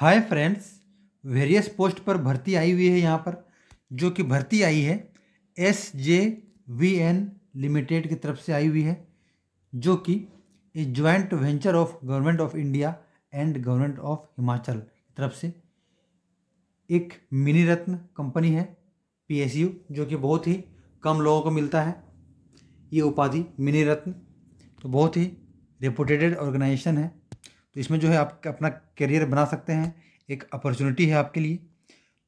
hi friends various post पर भर्ती आई हुई है यहाँ पर जो कि भर्ती आई है S J V N limited की तरफ से आई हुई है जो कि a joint venture of government of India and government of Himachal की तरफ से एक मिनी रत्न कंपनी है पीएसयू जो कि बहुत ही कम लोगों को मिलता है ये उपाधि मिनी रत्न तो बहुत ही रेपुटेटेड ऑर्गेनाइजेशन है तो इसमें जो है आप अपना करियर बना सकते हैं एक अपॉर्चुनिटी है आपके लिए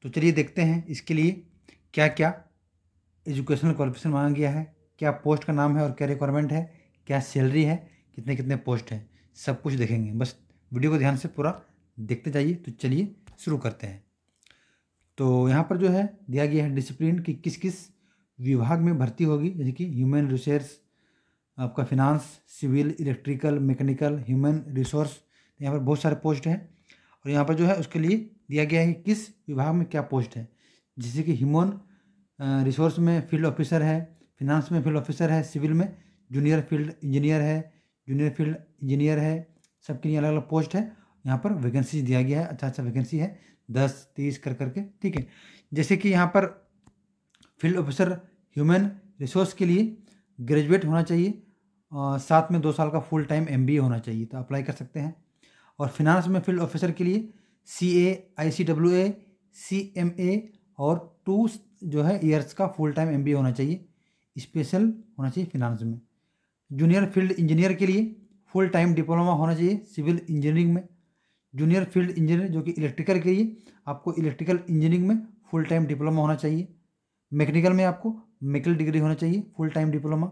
तो चलिए देखते हैं इसके लिए क्या क्या एजुकेशनल क्वालिफिकेशन मांगा गया है क्या पोस्ट का नाम है और क्या रिक्वायरमेंट है क्या सैलरी है कितने कितने पोस्ट हैं सब कुछ देखेंगे बस वीडियो को ध्यान से पूरा देखते जाइए तो चलिए शुरू करते हैं तो यहाँ पर जो है दिया गया है डिसिप्लिन कि किस किस विभाग में भर्ती होगी जैसे कि ह्यूमन रिसोर्स आपका finance civil electrical mechanical human resource यहाँ पर बहुत सारे पोस्ट हैं और यहाँ पर जो है उसके लिए दिया गया है कि किस विभाग में क्या पोस्ट है जैसे कि ह्यूमन रिसोर्स में फील्ड ऑफिसर है फिनांस में फील्ड ऑफिसर है सिविल में जूनियर फील्ड इंजीनियर है जूनियर फील्ड इंजीनियर है सबके लिए अलग अलग पोस्ट है यहाँ पर वैकेंसी दिया गया है अच्छा अच्छा वैकेंसी है दस तीस कर करके ठीक है जैसे कि यहाँ पर फील्ड ऑफिसर ह्यूमन रिसोर्स के लिए ग्रेजुएट होना चाहिए साथ में दो साल का फुल टाइम एम होना चाहिए तो अप्लाई कर सकते हैं और फिनांस में फील्ड ऑफिसर के लिए सी ए आई C W A C M A और टू जो है ईयर्स का full time M B A होना चाहिए स्पेशल होना चाहिए फिनांस में जूनियर फील्ड इंजीनियर के लिए फुल टाइम डिप्लोमा होना चाहिए सिविल इंजीनियरिंग में जूनियर फील्ड इंजीनियर जो कि इलेक्ट्रिकल के लिए आपको इलेक्ट्रिकल इंजीनियरिंग में फुल टाइम डिप्लोमा होना चाहिए मैकेनिकल में आपको मैकेनिकल डिग्री होना चाहिए फुल टाइम डिप्लोमा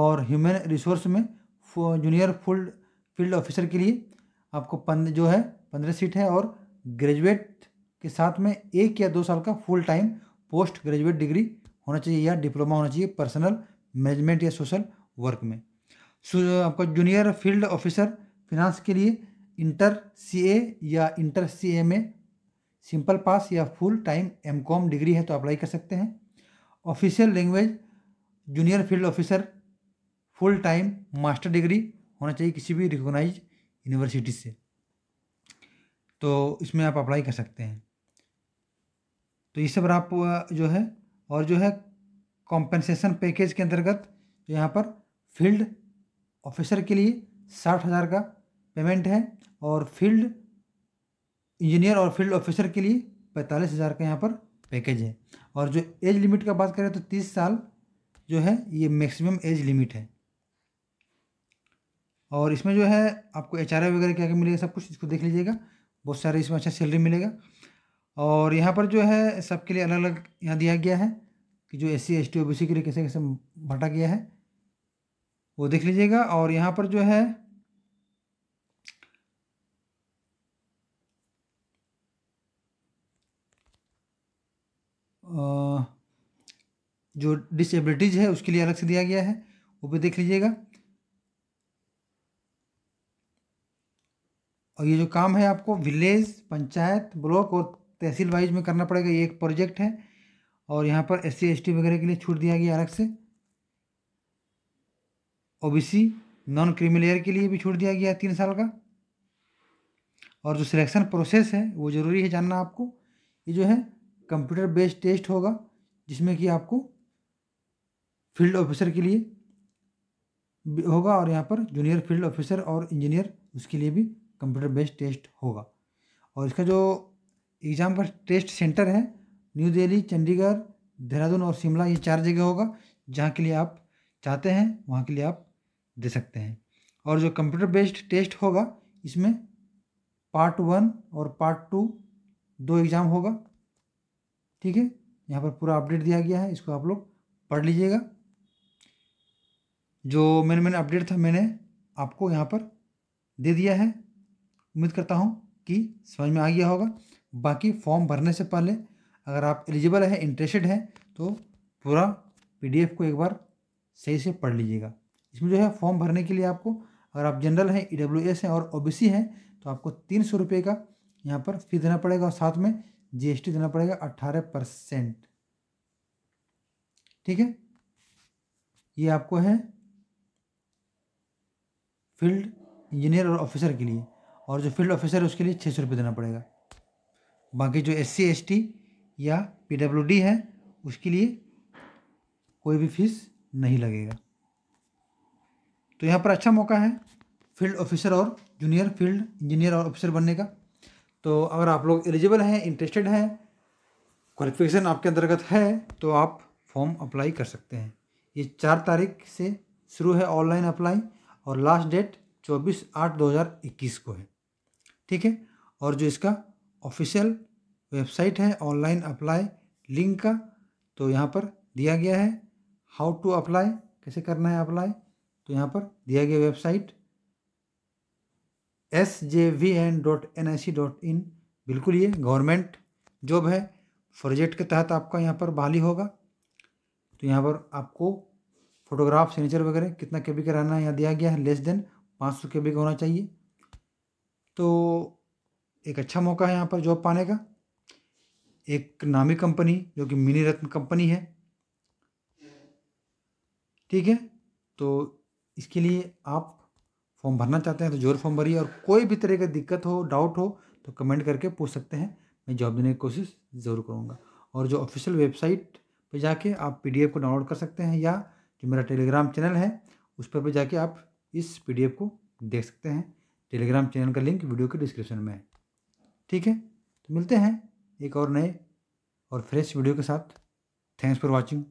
और ह्यूमन रिसोर्स में जूनियर फुल फील्ड ऑफिसर के लिए आपको पंद जो है पंद्रह सीट है और ग्रेजुएट के साथ में एक या दो साल का full time post graduate degree होना चाहिए या डिप्लोमा होना चाहिए पर्सनल मैनेजमेंट या सोशल वर्क में आपका जूनियर फील्ड ऑफिसर फिनांस के लिए इंटर सी ए या इंटर सी ए में सिंपल पास या full time M Com degree है तो अप्लाई कर सकते हैं official language junior field officer full time master degree होना चाहिए किसी भी रिकोगनाइज यूनिवर्सिटी से तो इसमें आप अप्लाई कर सकते हैं तो ये सब आप जो है और जो है कॉम्पेंसेशन पैकेज के अंतर्गत तो यहाँ पर फील्ड ऑफिसर के लिए साठ हज़ार का पेमेंट है और फील्ड इंजीनियर और फील्ड ऑफिसर के लिए पैंतालीस हज़ार का यहाँ पर पैकेज है और जो एज लिमिट का बात करें तो तीस साल जो है ये मैक्सिमम एज लिमिट है और इसमें जो है आपको एच वगैरह क्या क्या मिलेगा सब कुछ इसको देख लीजिएगा बहुत सारे इसमें अच्छा सैलरी मिलेगा और यहाँ पर जो है सबके लिए अलग अलग यहाँ दिया गया है कि जो S C S T O B C के लिए कैसे कैसे बांटा गया है वो देख लीजिएगा और यहाँ पर जो है जो डिसेबिलिटीज़ है उसके लिए अलग से दिया गया है वो भी देख लीजिएगा और ये जो काम है आपको विलेज पंचायत ब्लॉक और तहसील वाइज में करना पड़ेगा ये एक प्रोजेक्ट है और यहाँ पर एस सी वगैरह के लिए छूट दिया गया अलग से ओ नॉन क्रीमिलेयर के लिए भी छूट दिया गया तीन साल का और जो सिलेक्शन प्रोसेस है वो ज़रूरी है जानना आपको ये जो है कंप्यूटर बेस्ड टेस्ट होगा जिसमें कि आपको फील्ड ऑफिसर के लिए होगा और यहाँ पर जूनियर फील्ड ऑफिसर और इंजीनियर उसके लिए भी कंप्यूटर बेस्ड टेस्ट होगा और इसका जो एग्ज़ाम का टेस्ट सेंटर है न्यू दिल्ली चंडीगढ़ देहरादून और शिमला ये चार जगह होगा जहाँ के लिए आप चाहते हैं वहाँ के लिए आप दे सकते हैं और जो कंप्यूटर बेस्ड टेस्ट होगा इसमें पार्ट वन और पार्ट टू दो एग्ज़ाम होगा ठीक है यहाँ पर पूरा अपडेट दिया गया है इसको आप लोग पढ़ लीजिएगा जो मैंने मैंने अपडेट था मैंने आपको यहाँ पर दे दिया है उम्मीद करता हूँ कि समझ में आ गया होगा बाकी फॉर्म भरने से पहले अगर आप एलिजिबल हैं इंटरेस्टेड हैं तो पूरा पीडीएफ को एक बार सही से पढ़ लीजिएगा इसमें जो है फॉर्म भरने के लिए आपको अगर आप जनरल हैं ई डब्ल्यू एस हैं और ओ बी सी हैं तो आपको तीन सौ रुपये का यहाँ पर फी देना पड़ेगा और साथ में जीएसटी देना पड़ेगा अट्ठारह परसेंट ठीक है ये आपको है फील्ड इंजीनियर और ऑफिसर के लिए और जो फील्ड ऑफिसर है उसके लिए छः सौ रुपये देना पड़ेगा बाकी जो एस सी एस टी या पी डब्ल्यू डी है उसके लिए कोई भी फीस नहीं लगेगा तो यहाँ पर अच्छा मौका है फील्ड ऑफिसर और जूनियर फील्ड इंजीनियर और ऑफिसर बनने का तो अगर आप लोग एलिजिबल हैं इंटरेस्टेड हैं क्वालिफिकेशन आपके अंतर्गत है तो आप फॉर्म अप्लाई कर सकते हैं ये चार तारीख से शुरू है ऑनलाइन अप्लाई और लास्ट डेट चौबीस आठ दो हज़ार इक्कीस को है ठीक है और जो इसका ऑफिशियल वेबसाइट है ऑनलाइन अप्लाई लिंक का तो यहाँ पर दिया गया है हाउ टू अप्लाई कैसे करना है अप्लाई तो यहाँ पर दिया गया website S J V N dot N I C dot in बिल्कुल ये गवर्नमेंट जॉब है प्रोजेक्ट के तहत आपका यहाँ पर बहाली होगा तो यहाँ पर आपको फोटोग्राफ सिग्नेचर वगैरह कितना के बी का रहना है यहाँ दिया गया है लेस देन पाँच सौ के बी का होना चाहिए तो एक अच्छा मौका है यहाँ पर जॉब पाने का एक नामी कंपनी जो कि मिनी रत्न कंपनी है ठीक है तो इसके लिए आप फॉर्म भरना चाहते हैं तो जोर फॉर्म भरिए और कोई भी तरह का दिक्कत हो डाउट हो तो कमेंट करके पूछ सकते हैं मैं जॉब देने की कोशिश ज़रूर करूँगा और जो ऑफिशियल वेबसाइट पर जाके आप पीडीएफ को डाउनलोड कर सकते हैं या जो मेरा टेलीग्राम चैनल है उस पर भी जाके आप इस पीडीएफ को देख सकते हैं टेलीग्राम चैनल का लिंक वीडियो के डिस्क्रिप्शन में है ठीक है तो मिलते हैं एक और नए और फ्रेश वीडियो के साथ थैंक्स फॉर वॉचिंग